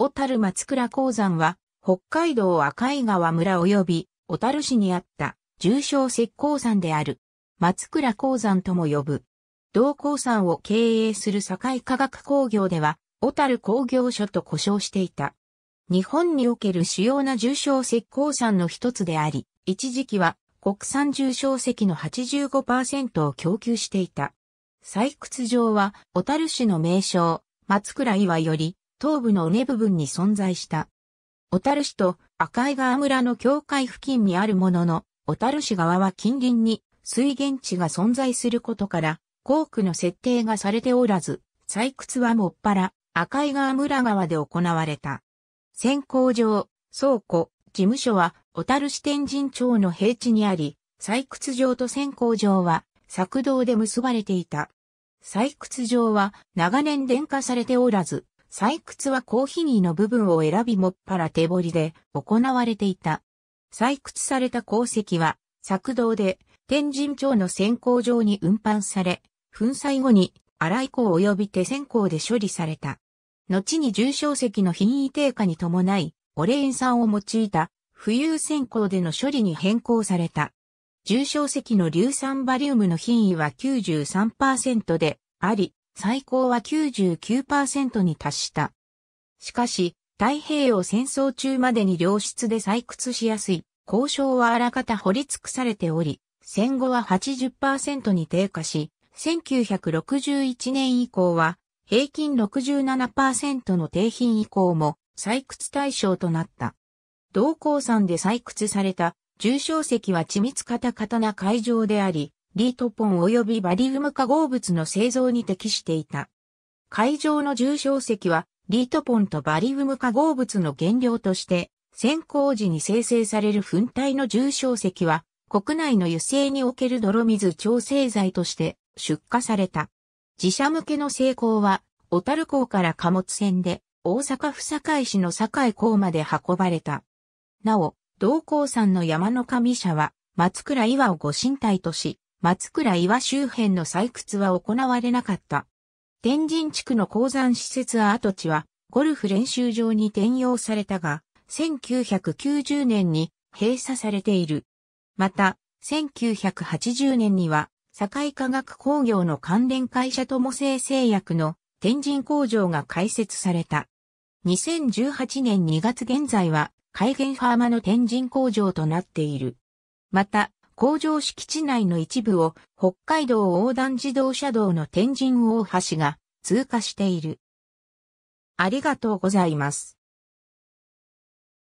小樽松倉鉱山は、北海道赤井川村及び小樽市にあった重症石鉱山である。松倉鉱山とも呼ぶ。同鉱山を経営する堺化学工業では、小樽工業所と呼称していた。日本における主要な重症石鉱山の一つであり、一時期は国産重症石の85%を供給していた。採掘場は小樽市の名称、松倉岩より東部の尾根部分に存在した。小樽市と赤井川村の境界付近にあるものの、小樽市側は近隣に水源地が存在することから、工区の設定がされておらず、採掘はもっぱら赤井川村側で行われた。先行場、倉庫、事務所は小樽市天神町の平地にあり、採掘場と先行場は作道で結ばれていた。採掘場は長年電化されておらず、採掘はコーヒニーの部分を選びもっぱら手彫りで行われていた。採掘された鉱石は、作動で天神町の先行場に運搬され、粉砕後に荒い鉱及び手先香で処理された。後に重症石の品位低下に伴い、オレイン酸を用いた浮遊先香での処理に変更された。重症石の硫酸バリウムの品位は93%であり、最高は99%に達した。しかし、太平洋戦争中までに良質で採掘しやすい、交渉はあらかた掘り尽くされており、戦後は80%に低下し、1961年以降は平均67%の低品以降も採掘対象となった。同鉱山で採掘された重症石は緻密型刀会場であり、リートポン及びバリウム化合物の製造に適していた。会場の重症石は、リートポンとバリウム化合物の原料として、先行時に生成される粉体の重症石は、国内の油性における泥水調整剤として出荷された。自社向けの成功は、小樽港から貨物船で大阪府堺市の堺港まで運ばれた。なお、同港山の山の神社は松倉岩をご神体とし、松倉岩周辺の採掘は行われなかった。天神地区の鉱山施設跡地は、ゴルフ練習場に転用されたが、1990年に閉鎖されている。また、1980年には、堺科学工業の関連会社とも製製薬の天神工場が開設された。2018年2月現在は、海原ファーマの天神工場となっている。また、工場敷地内の一部を北海道横断自動車道の天神大橋が通過している。ありがとうございます。